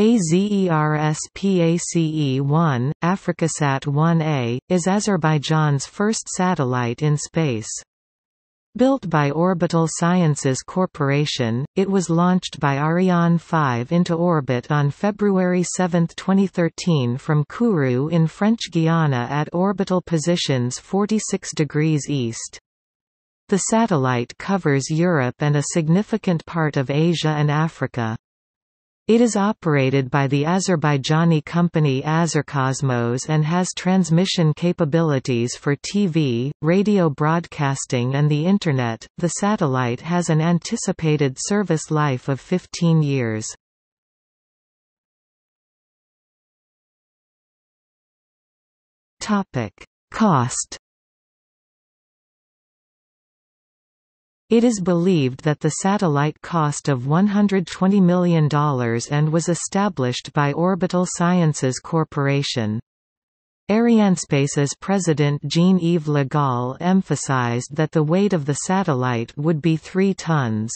Azerspace one AfricaSat-1A, is Azerbaijan's first satellite in space. Built by Orbital Sciences Corporation, it was launched by Ariane 5 into orbit on February 7, 2013 from Kourou in French Guiana at orbital positions 46 degrees east. The satellite covers Europe and a significant part of Asia and Africa. It is operated by the Azerbaijani company Azercosmos and has transmission capabilities for TV, radio broadcasting and the Internet. The satellite has an anticipated service life of 15 years. Topic: Cost It is believed that the satellite cost of $120 million and was established by Orbital Sciences Corporation. Arianespace's president Jean-Yves Le emphasized that the weight of the satellite would be 3 tons.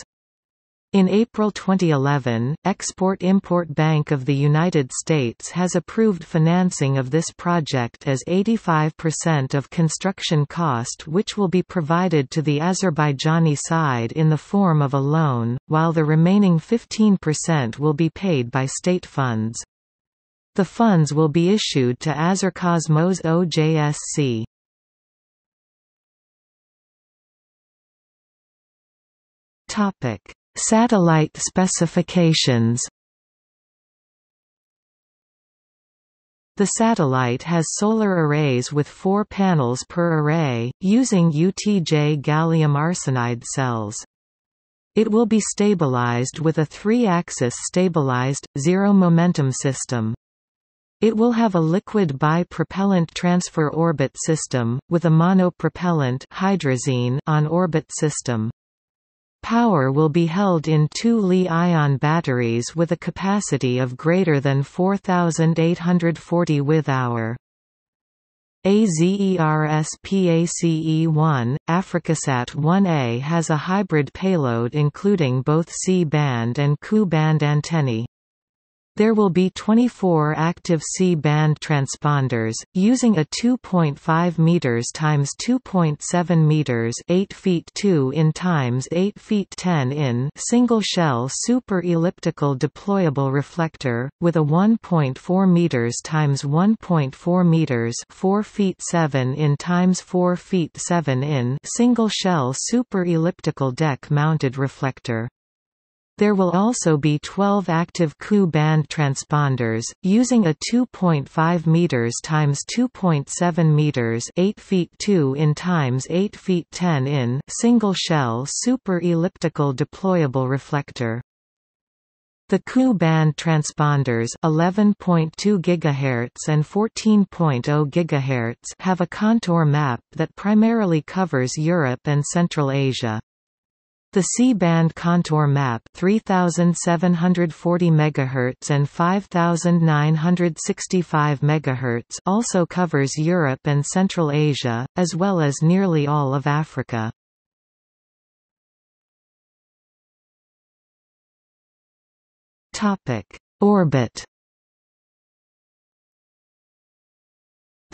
In April 2011, Export-Import Bank of the United States has approved financing of this project as 85% of construction cost which will be provided to the Azerbaijani side in the form of a loan, while the remaining 15% will be paid by state funds. The funds will be issued to Azercosmos OJSC. Topic Satellite specifications The satellite has solar arrays with four panels per array, using UTJ gallium arsenide cells. It will be stabilized with a three-axis stabilized, zero-momentum system. It will have a liquid bi-propellant transfer orbit system, with a monopropellant hydrazine on-orbit system. Power will be held in two Li-ion batteries with a capacity of greater than 4,840 Wh. azerspace one AfricaSat-1A has a hybrid payload including both C-band and Ku-band antennae. There will be 24 active C-band transponders, using a 2.5 meters times 2.7 meters 8 feet 2 in times 8 feet 10 in single-shell super elliptical deployable reflector, with a 1.4 meters times 1.4 meters 4 feet 7 in times 4 feet 7 in single-shell super elliptical deck-mounted reflector. There will also be 12 active Ku band transponders, using a 2.5 meters times 2.7 meters 8 feet 2 in times 8 feet 10 in single shell super elliptical deployable reflector. The Ku band transponders 11.2 GHz and 14.0 GHz have a contour map that primarily covers Europe and Central Asia. The C-band contour map 3740 MHz and 5965 MHz also covers Europe and Central Asia, as well as nearly all of Africa. Orbit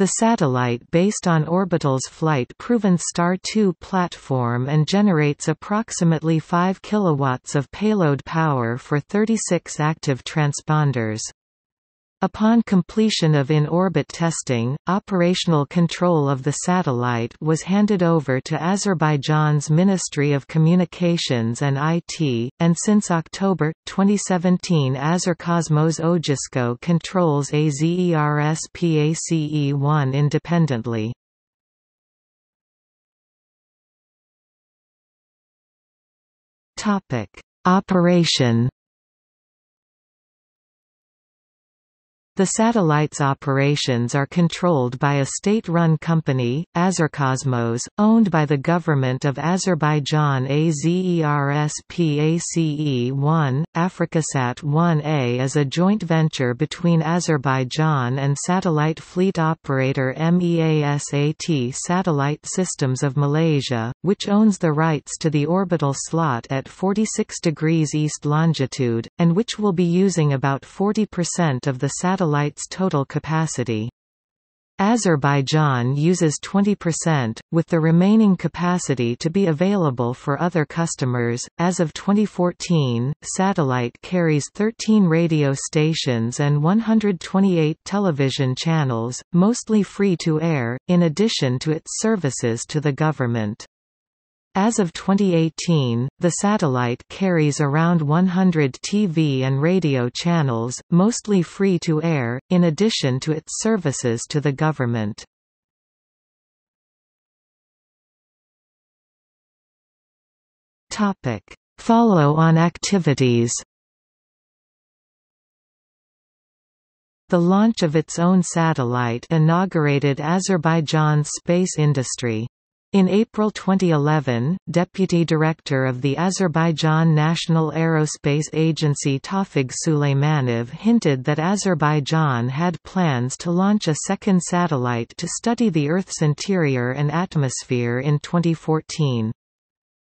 The satellite based on Orbital's flight-proven Star 2 platform and generates approximately 5 kilowatts of payload power for 36 active transponders. Upon completion of in-orbit testing, operational control of the satellite was handed over to Azerbaijan's Ministry of Communications and IT, and since October, 2017 Azercosmos Ogisco controls azerspace one independently. Operation The satellite's operations are controlled by a state-run company, Azercosmos, owned by the government of Azerbaijan AZERSPACE-1. AfricaSat-1A is a joint venture between Azerbaijan and satellite fleet operator MEASAT Satellite Systems of Malaysia, which owns the rights to the orbital slot at 46 degrees east longitude, and which will be using about 40% of the satellite satellites' total capacity. Azerbaijan uses 20%, with the remaining capacity to be available for other customers. As of 2014, Satellite carries 13 radio stations and 128 television channels, mostly free to air, in addition to its services to the government. As of 2018, the satellite carries around 100 TV and radio channels, mostly free to air, in addition to its services to the government. Topic: Follow-on activities. The launch of its own satellite inaugurated Azerbaijan's space industry. In April 2011, Deputy Director of the Azerbaijan National Aerospace Agency Tafig Suleymanov hinted that Azerbaijan had plans to launch a second satellite to study the Earth's interior and atmosphere in 2014.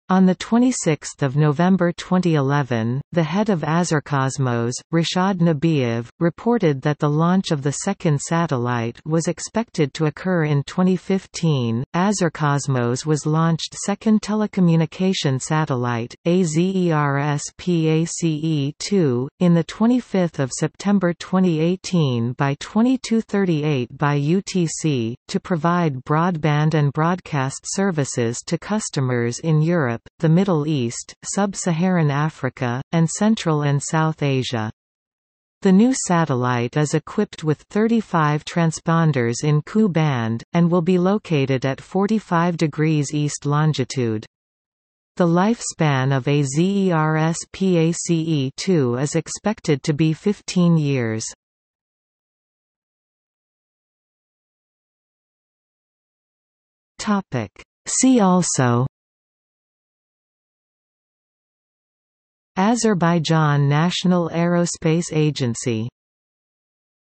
On 26 November 2011, the head of Azercosmos, Rashad Nabiev, reported that the launch of the second satellite was expected to occur in 2015. Azercosmos was launched second telecommunication satellite, AZERSPACE-2, in 25 September 2018 by 2238 by UTC, to provide broadband and broadcast services to customers in Europe Europe, the Middle East, Sub-Saharan Africa, and Central and South Asia. The new satellite is equipped with 35 transponders in Ku band, and will be located at 45 degrees east longitude. The lifespan of a 2 is expected to be 15 years. See also Azerbaijan National Aerospace Agency